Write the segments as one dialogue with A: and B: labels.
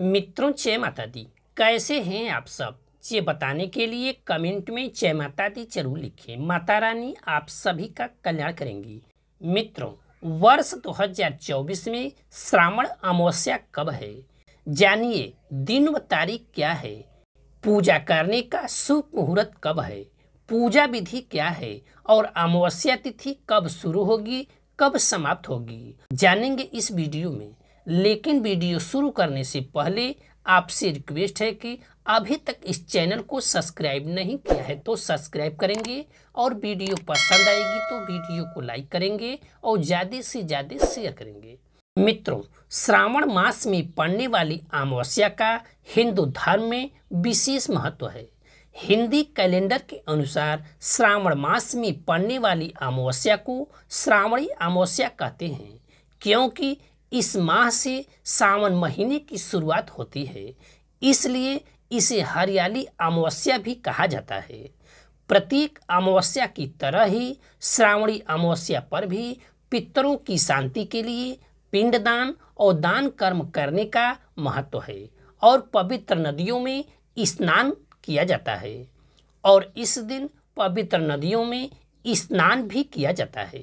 A: मित्रों जय माता दी कैसे हैं आप सब ये बताने के लिए कमेंट में जय माता दी जरूर लिखें माता रानी आप सभी का कल्याण करेंगी मित्रों वर्ष 2024 में श्रावण अमावस्या कब है जानिए दिन व तारीख क्या है पूजा करने का शुभ मुहूर्त कब है पूजा विधि क्या है और अमावस्या तिथि कब शुरू होगी कब समाप्त होगी जानेंगे इस वीडियो में लेकिन वीडियो शुरू करने से पहले आपसे रिक्वेस्ट है कि अभी तक इस चैनल को सब्सक्राइब नहीं किया है तो सब्सक्राइब करेंगे और वीडियो पसंद आएगी तो वीडियो को लाइक करेंगे और ज़्यादा से ज़्यादा शेयर करेंगे मित्रों श्रावण मास में पड़ने वाली अमावस्या का हिंदू धर्म में विशेष महत्व है हिंदी कैलेंडर के अनुसार श्रावण मास में पड़ने वाली अमावस्या को श्रावणी अमावस्या कहते हैं क्योंकि इस माह से सावन महीने की शुरुआत होती है इसलिए इसे हरियाली अमावस्या भी कहा जाता है प्रतीक अमावस्या की तरह ही श्रावणी अमावस्या पर भी पितरों की शांति के लिए पिंडदान और दान कर्म करने का महत्व है और पवित्र नदियों में स्नान किया जाता है और इस दिन पवित्र नदियों में स्नान भी किया जाता है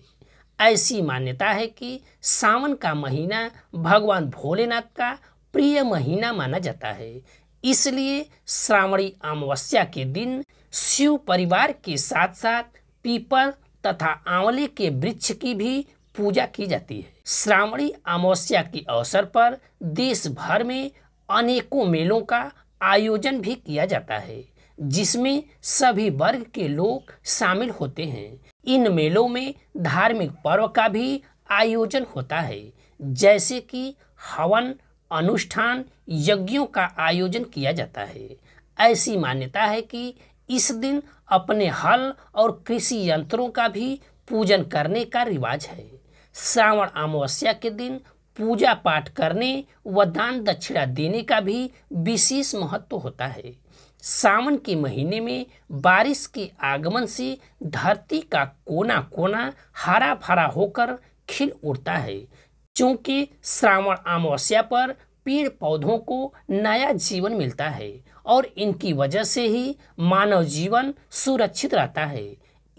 A: ऐसी मान्यता है कि सावन का महीना भगवान भोलेनाथ का प्रिय महीना माना जाता है इसलिए श्रावणी अमावस्या के दिन शिव परिवार के साथ साथ पीपल तथा आंवले के वृक्ष की भी पूजा की जाती है श्रावणी अमावस्या के अवसर पर देश भर में अनेकों मेलों का आयोजन भी किया जाता है जिसमें सभी वर्ग के लोग शामिल होते हैं इन मेलों में धार्मिक पर्व का भी आयोजन होता है जैसे कि हवन अनुष्ठान यज्ञों का आयोजन किया जाता है ऐसी मान्यता है कि इस दिन अपने हल और कृषि यंत्रों का भी पूजन करने का रिवाज है श्रावण अमावस्या के दिन पूजा पाठ करने व दान दक्षिणा देने का भी विशेष महत्व होता है सावन के महीने में बारिश के आगमन से धरती का कोना कोना हरा भरा होकर खिल उठता है क्योंकि श्रावण अमावस्या पर पेड़ पौधों को नया जीवन मिलता है और इनकी वजह से ही मानव जीवन सुरक्षित रहता है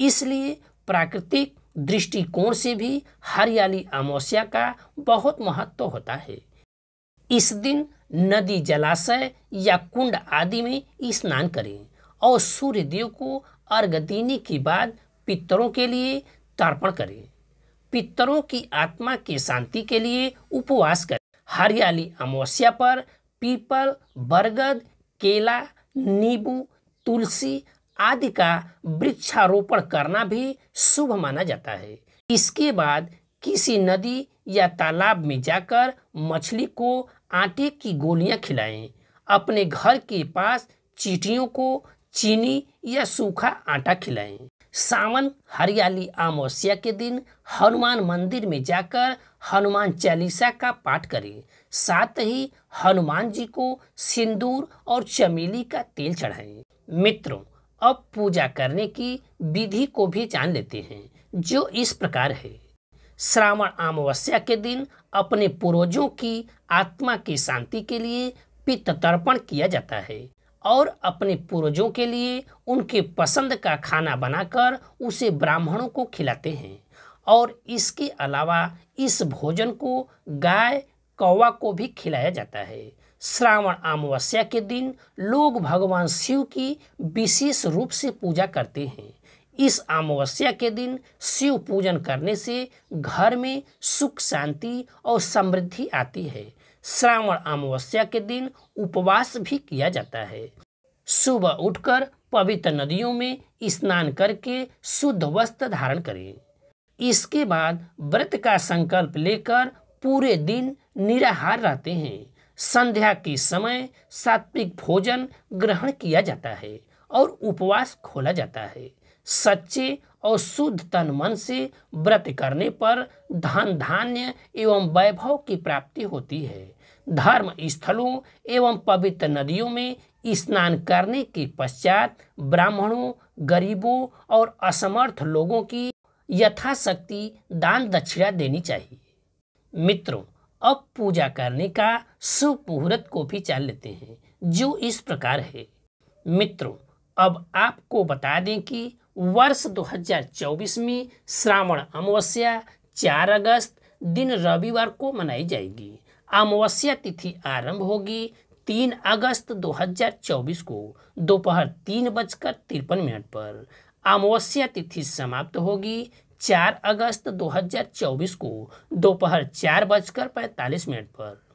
A: इसलिए प्राकृतिक दृष्टिकोण से भी हरियाली अमावस्या का बहुत महत्व होता है इस दिन नदी जलाशय या कुंड आदि में स्नान करें और सूर्य देव को अर्घ देने के बाद पितरों के लिए तर्पण करें पितरों की आत्मा की शांति के लिए उपवास करें हरियाली अमावस्या पर पीपल बरगद केला नींबू तुलसी आदि का वृक्षारोपण करना भी शुभ माना जाता है इसके बाद किसी नदी या तालाब में जाकर मछली को आटे की गोलियां खिलाएं अपने घर के पास चीटियों को चीनी या सूखा आटा खिलाएं सावन हरियाली अमावस्या के दिन हनुमान मंदिर में जाकर हनुमान चालीसा का पाठ करें साथ ही हनुमान जी को सिंदूर और चमेली का तेल चढ़ाएं मित्रों अब पूजा करने की विधि को भी जान लेते हैं जो इस प्रकार है श्रावण अमावस्या के दिन अपने पूर्वजों की आत्मा की शांति के लिए पित्त तर्पण किया जाता है और अपने पूर्वजों के लिए उनके पसंद का खाना बनाकर उसे ब्राह्मणों को खिलाते हैं और इसके अलावा इस भोजन को गाय कौवा को भी खिलाया जाता है श्रावण अमावस्या के दिन लोग भगवान शिव की विशेष रूप से पूजा करते हैं इस अमावस्या के दिन शिव पूजन करने से घर में सुख शांति और समृद्धि आती है श्रावण अमावस्या के दिन उपवास भी किया जाता है सुबह उठकर पवित्र नदियों में स्नान करके शुद्ध वस्त्र धारण करें इसके बाद व्रत का संकल्प लेकर पूरे दिन निराहार रहते हैं संध्या के समय सात्विक भोजन ग्रहण किया जाता है और उपवास खोला जाता है सच्चे और शुद्ध तन मन से व्रत करने पर धन धान्य एवं वैभव की प्राप्ति होती है धर्म स्थलों एवं पवित्र नदियों में स्नान करने के पश्चात ब्राह्मणों गरीबों और असमर्थ लोगों की यथाशक्ति दान दक्षिणा देनी चाहिए मित्रों अब पूजा करने का शुभ मुहूर्त को भी चाल लेते हैं जो इस प्रकार है मित्रों अब आपको बता दें कि वर्ष 2024 में श्रावण अमावस्या 4 अगस्त दिन रविवार को मनाई जाएगी अमावस्या तिथि आरंभ होगी तीन अगस्त 2024 को दोपहर तीन बजकर तिरपन मिनट पर अमावस्या तिथि समाप्त होगी चार अगस्त 2024 को दोपहर चार बजकर पैंतालीस मिनट पर